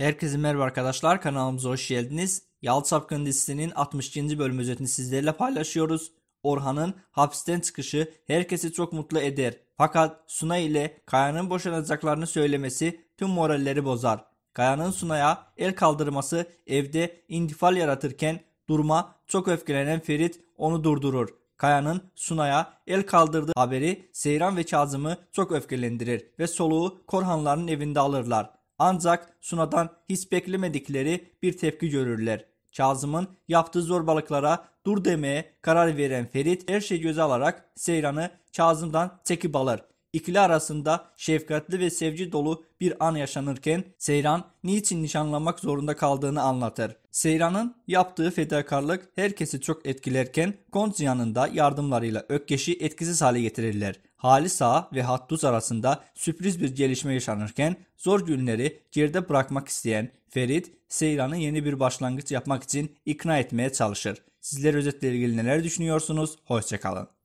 Herkese merhaba arkadaşlar kanalımıza hoş geldiniz. Yalı Çapkın dizisinin 62. bölüm özetini sizlerle paylaşıyoruz. Orhan'ın hapisten çıkışı herkesi çok mutlu eder. Fakat Suna ile Kaya'nın boşanacaklarını söylemesi tüm moralleri bozar. Kaya'nın Suna'ya el kaldırması evde intifal yaratırken durma çok öfkelenen Ferit onu durdurur. Kaya'nın Suna'ya el kaldırdığı haberi Seyran ve Kazım'ı çok öfkelendirir ve soluğu Korhanların evinde alırlar. Ancak Suna'dan hiç beklemedikleri bir tepki görürler. Kazım'ın yaptığı zorbalıklara dur demeye karar veren Ferit her şeyi göze alarak Seyran'ı Kazım'dan çekip alır İkili arasında şefkatli ve sevci dolu bir an yaşanırken Seyran niçin nişanlanmak zorunda kaldığını anlatır. Seyran'ın yaptığı fedakarlık herkesi çok etkilerken Gonzia'nın da yardımlarıyla Ökkeş'i etkisiz hale getirirler. Halis Ağa ve Hattuz arasında sürpriz bir gelişme yaşanırken zor günleri geride bırakmak isteyen Ferit, Seyran'ı yeni bir başlangıç yapmak için ikna etmeye çalışır. Sizler özetle ilgili neler düşünüyorsunuz? Hoşçakalın.